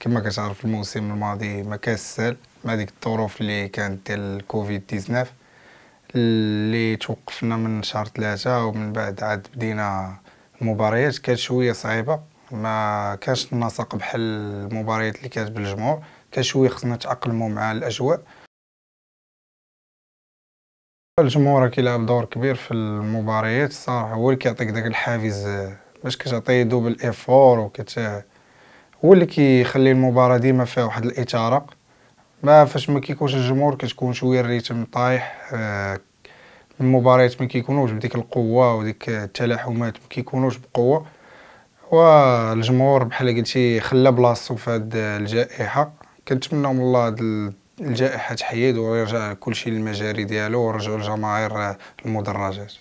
كما كتعرف في الموسم الماضي ما كان سهل مع ديك الظروف اللي كانت ديال الكوفيد 19 اللي توقفنا من شهر ثلاثة ومن بعد عاد بدينا المباريات كانت شويه صعيبه ما كانش النسق بحال المباريات اللي كانت بالجمهور كان شويه خصنا نتاقلموا مع الاجواء الجمهور كيلعب دور كبير في المباريات الصراحه هو اللي كيعطيك داك الحافز باش كتعطي دوبل الافور وكت هو اللي كيخلي المباراه ديما فيها واحد الاثاره ما فاش ما كيكونش الجمهور كتكون شويه الريتم طايح آه، المباريات ما كيكونوش بديك القوه وديك التلاحمات ما كيكونوش بقوه والجمهور بحال قلتي خلى بلاصتو في هاد الجائحه كنتمناو من الله هاد الجائحه تحيد ويرجع كلشي للمجاري ديالو ورجعوا الجماهير للمدرجات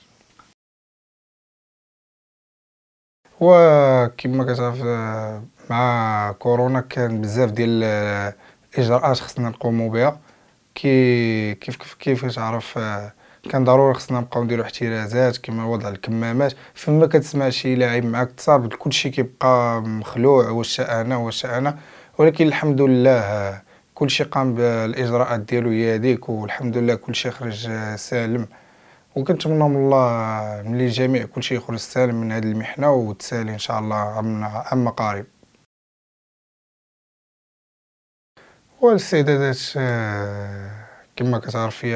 وكما كتعرف آه، مع كورونا كان بزاف ديال الاجراءات آه، خصنا نقومو بها كي كيف كيف كيف كتعرف آه، كان ضروري خصنا نبقاو نديرو احترازات كما وضع الكمامات فما كتسمع شي لاعب معاك تصاب كلشي كيبقى مخلوع واش انا واش انا ولكن الحمد لله كلشي قام بالاجراءات ديالو هي هذيك والحمد لله كلشي خرج سالم وكنتمنى من الله ملي الجميع كلشي يخرج سالم من هذه المحنه وتسالي ان شاء الله عما قريب والاستعدادات آه، كما كتعرفي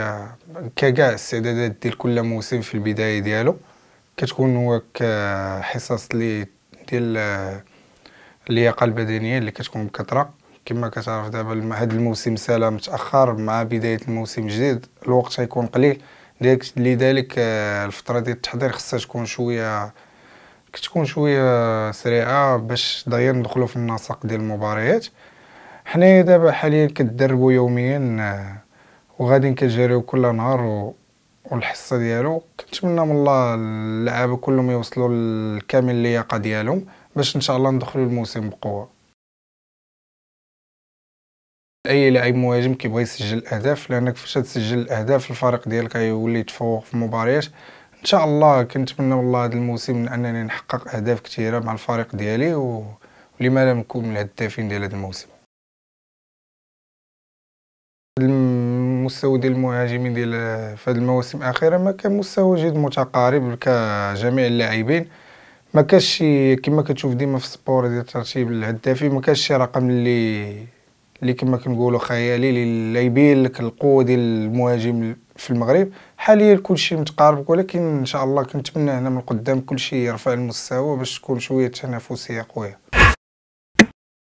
كاع الاستعدادات ديال كل موسم في البدايه ديالو كتكون هو كحصص لي ديال آه، اللياقه البدنيه اللي كتكون بكثره كما كتعرف دابا هذا الموسم سالم متاخر مع بدايه الموسم الجديد الوقت غيكون قليل لذلك آه، الفتره ديال التحضير خصها تكون شويه كتكون شويه سريعه باش داير ندخلوا في النسق ديال المباريات حنايا دابا حاليا كتدربوا يوميا آه، وغادي كنجريو كل نهار و... والحصه ديالو كنتمنى من الله اللعابه كلهم يوصلوا لكامل اللياقه ديالهم باش ان شاء الله ندخلوا الموسم بقوه اي لاعب مهاجم كيبغي يسجل الاهداف لانك فاش تسجل الاهداف الفريق ديالك غيولي يتفوق في المباريات ان شاء الله كنتمنى والله هذا الموسم انني نحقق اهداف كثيره مع الفريق ديالي و... ولما لا نكون من الهدافين ديال هذا الموسم المستوى ديال المهاجمين ديال في هذه المواسم الاخيره ما كان مستوى جد متقارب كجميع اللاعبين ما كانش كما كتشوف ديما في السبور ديال ترتيب الهدافين ما كانش شي رقم اللي اللي كما كنقولوا خيالي اللي يبين لك القوه ديال المهاجم في المغرب حاليا كل شيء متقارب ولكن ان شاء الله كنتمنى هنا من القدام كل شيء يرفع المستوى باش تكون شويه تنافسيه قويه